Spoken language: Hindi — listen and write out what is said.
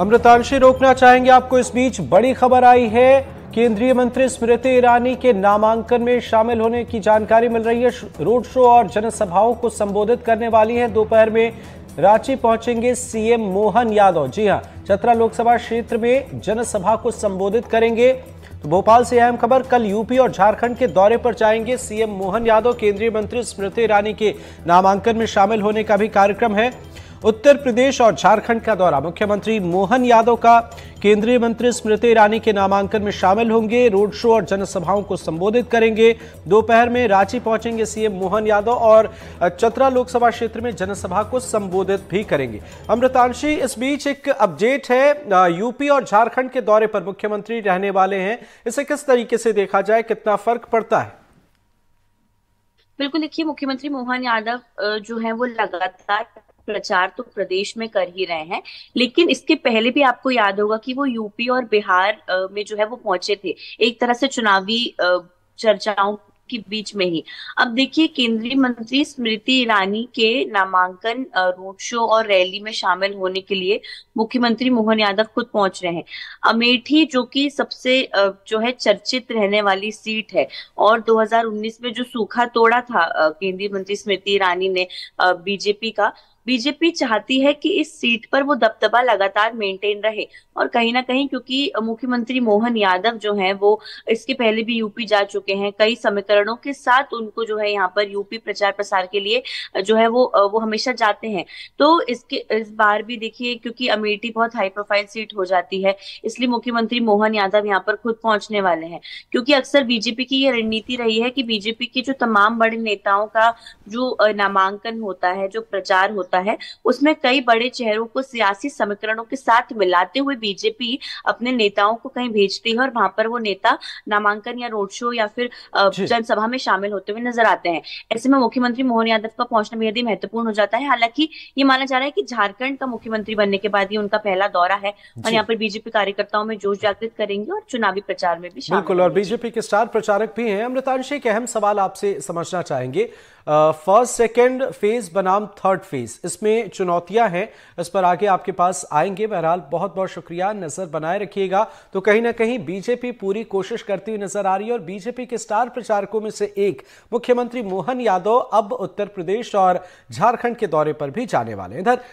अमृताल रोकना चाहेंगे आपको इस बीच बड़ी खबर आई है केंद्रीय मंत्री स्मृति ईरानी के नामांकन में शामिल होने की जानकारी मिल रही है रोड शो और जनसभाओं को संबोधित करने वाली है दोपहर में रांची पहुंचेंगे सीएम मोहन यादव जी हां चतरा लोकसभा क्षेत्र में जनसभा को संबोधित करेंगे तो भोपाल से अहम खबर कल यूपी और झारखंड के दौरे पर जाएंगे सीएम मोहन यादव केंद्रीय मंत्री स्मृति ईरानी के नामांकन में शामिल होने का भी कार्यक्रम है उत्तर प्रदेश और झारखंड का दौरा मुख्यमंत्री मोहन यादव का केंद्रीय मंत्री स्मृति ईरानी के नामांकन में शामिल होंगे रोड शो और जनसभाओं को संबोधित करेंगे दोपहर में रांची पहुंचेंगे सीएम मोहन यादव और चतरा लोकसभा क्षेत्र में जनसभा को संबोधित भी करेंगे अमृतांशी इस बीच एक अपडेट है यूपी और झारखंड के दौरे पर मुख्यमंत्री रहने वाले हैं इसे किस तरीके से देखा जाए कितना फर्क पड़ता है बिल्कुल देखिए मुख्यमंत्री मोहन यादव जो है वो लगातार प्रचार तो प्रदेश में कर ही रहे हैं लेकिन इसके पहले भी आपको याद होगा कि वो यूपी और बिहार में जो है वो पहुंचे थे एक तरह से चुनावी चर्चाओं के बीच में ही अब देखिए केंद्रीय मंत्री स्मृति ईरानी के नामांकन रोड शो और रैली में शामिल होने के लिए मुख्यमंत्री मोहन यादव खुद पहुंच रहे हैं अमेठी जो कि सबसे जो है चर्चित रहने वाली सीट है और 2019 में जो सूखा तोड़ा था केंद्रीय मंत्री स्मृति ईरानी ने बीजेपी का बीजेपी चाहती है कि इस सीट पर वो दबदबा लगातार मेंटेन रहे और कहीं ना कहीं क्योंकि मुख्यमंत्री मोहन यादव जो है वो इसके पहले भी यूपी जा चुके हैं कई समीकरणों के साथ उनको जो है यहाँ पर यूपी प्रचार प्रसार के लिए जो है वो वो हमेशा जाते हैं तो इसके इस बार भी देखिए क्योंकि अमेठी बहुत हाई प्रोफाइल सीट हो जाती है इसलिए मुख्यमंत्री मोहन यादव यहाँ पर खुद पहुंचने वाले हैं क्योंकि अक्सर बीजेपी की ये रणनीति रही है कि बीजेपी के जो तमाम बड़े नेताओं का जो नामांकन होता है जो प्रचार होता है होता है उसमें कई बड़े चेहरों को सियासी समीकरणों के साथ मिलाते हुए बीजेपी अपने नेताओं को कहीं भेजती है और वहां पर वो नेता नामांकन या रोड शो या फिर जनसभा में शामिल होते हुए नजर आते हैं ऐसे में मुख्यमंत्री मोहन यादव का पहुंचना बेहद ही महत्वपूर्ण हो जाता है हालांकि ये माना जा रहा है कि झारखंड का मुख्यमंत्री बनने के बाद ही उनका पहला दौरा है और यहाँ पर बीजेपी कार्यकर्ताओं में जोश जागृत करेंगे और चुनावी प्रचार में भी बिल्कुल और बीजेपी के स्टार प्रचारक भी हैं अमृतांश एक अहम सवाल आपसे समझना चाहेंगे फर्स्ट सेकेंड फेज बनाम थर्ड फेज इसमें चुनौतियां हैं इस पर आगे आपके पास आएंगे बहरहाल बहुत बहुत शुक्रिया नजर बनाए रखिएगा तो कहीं ना कहीं बीजेपी पूरी कोशिश करती हुई नजर आ रही है और बीजेपी के स्टार प्रचारकों में से एक मुख्यमंत्री मोहन यादव अब उत्तर प्रदेश और झारखंड के दौरे पर भी जाने वाले इधर